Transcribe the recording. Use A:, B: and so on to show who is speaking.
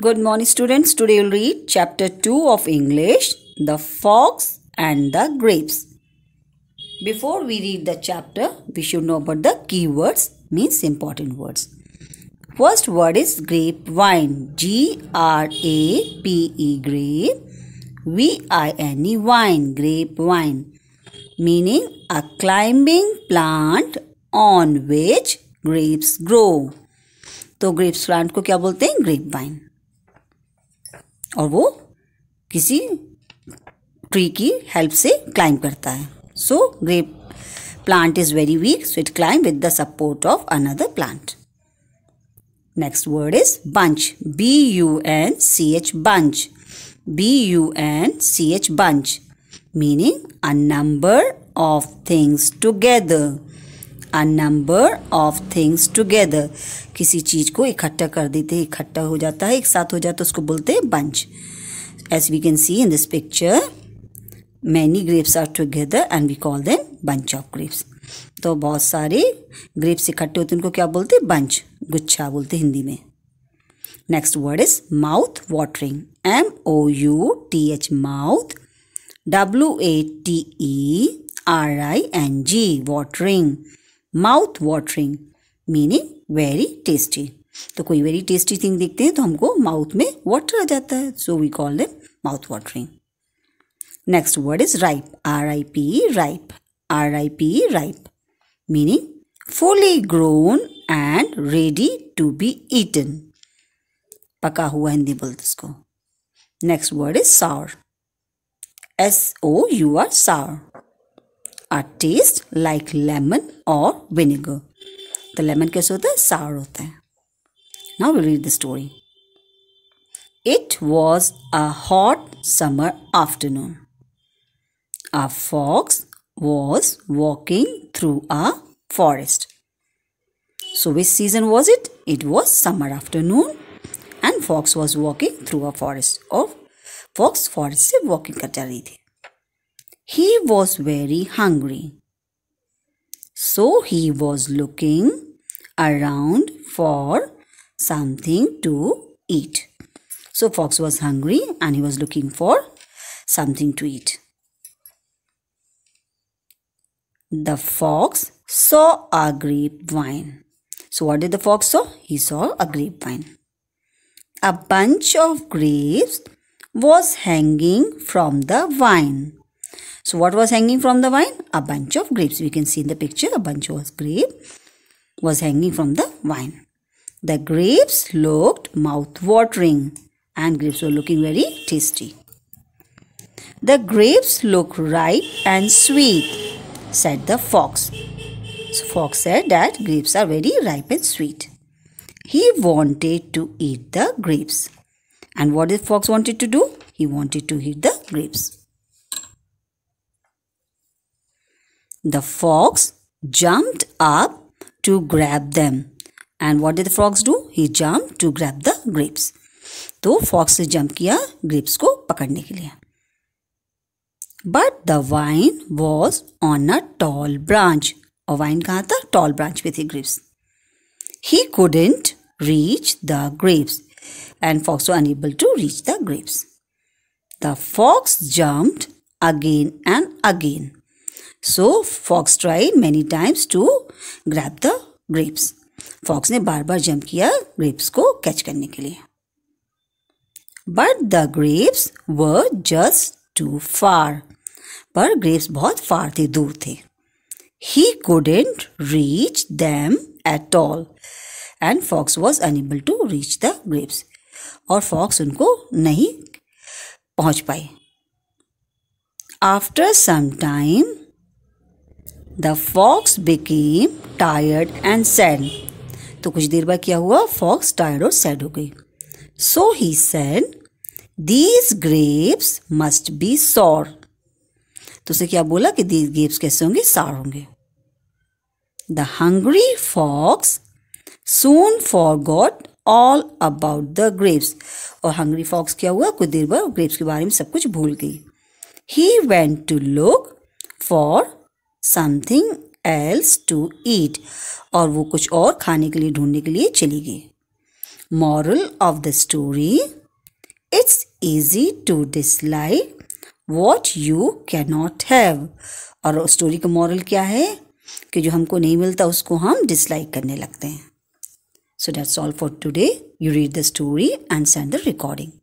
A: Good morning students. Today we'll read chapter 2 of English, The Fox and the Grapes. Before we read the chapter, we should know about the keywords, means important words. First word is grapevine. G R A P E grape. V I N E wine, grapevine. Meaning a climbing plant on which grapes grow. तो grapes plant को क्या बोलते हैं grep wine और वो किसी tree की help से क्लाइम करता है so grape plant is very weak so it climb with the support of another plant next word is bunch B U N C H bunch B U N C H bunch meaning a number of things together a number of things together किसी चीज़ को इकट्ठा कर देते हैं इकट्ठा हो जाता है एक साथ हो जाता है उसको बोलते हैं bunch as we can see in this picture many grapes are together and we call them bunch of grapes तो बहुत सारे ग्रेप्स इकट्ठे होते हैं उनको क्या बोलते हैं बंच गुच्छा बोलते हिंदी में next word is mouth watering M O U T H mouth W A T E R I N G watering mouth watering meaning very tasty तो कोई वेरी टेस्टी थिंग देखते हैं तो हमको माउथ में वाटर आ जाता है so we call them mouth watering next word is ripe R I P ripe R I P ripe meaning fully grown and ready to be eaten पका हुआ हिंदी बोलते इसको next word is sour S O U R sour are taste like lemon or vinegar. The lemon कैसे होता है sour Now we read the story. It was a hot summer afternoon. A fox was walking through a forest. So which season was it? It was summer afternoon and fox was walking through a forest. Or oh, fox forest से walking करता रही थी. He was very hungry. So he was looking around for something to eat. So fox was hungry and he was looking for something to eat. The fox saw a grapevine. So what did the fox saw? He saw a grapevine. A bunch of grapes was hanging from the vine. So what was hanging from the vine? A bunch of grapes. We can see in the picture a bunch of grapes was hanging from the vine. The grapes looked mouth-watering and grapes were looking very tasty. The grapes look ripe and sweet, said the fox. So fox said that grapes are very ripe and sweet. He wanted to eat the grapes. And what did fox wanted to do? He wanted to eat the grapes. the fox jumped up to grab them. And what did the fox do? He jumped to grab the grapes. So, fox jumped kiya grapes ko pakadne ke liye. But the vine was on a tall branch. A vine kaha tha? Tall branch with the grapes. He couldn't reach the grapes. And fox was unable to reach the grapes. The fox jumped again and again. So fox try many times to grab the grapes fox ने बार बार jump किया grapes को कैच करने के लिए but the grapes were just too far पर ग्रेप्स बहुत फार थे दूर थे he couldn't reach them at all and fox was unable to reach the grapes और फॉक्स उनको नहीं पहुंच पाए after some time the fox became tired and sad तो कुछ देर बाद क्या हुआ फॉक्स टायर्ड और सैड हो गई so he said these grapes must be sour तो उसे क्या बोला कि दीज ग्रेप्स कैसे होंगे सार होंगे the hungry fox soon forgot all about the grapes और हंग्री फॉक्स क्या हुआ कुछ देर बाद ग्रेप्स के बारे में सब कुछ भूल गई he went to look for something else to eat और वो कुछ और खाने के लिए ढूंढने के लिए चली गई moral of the story it's easy to dislike what you cannot have और स्टोरी का मॉरल क्या है कि जो हमको नहीं मिलता उसको हम डिसलाइक करने लगते हैं so that's all for today you read the story and send the recording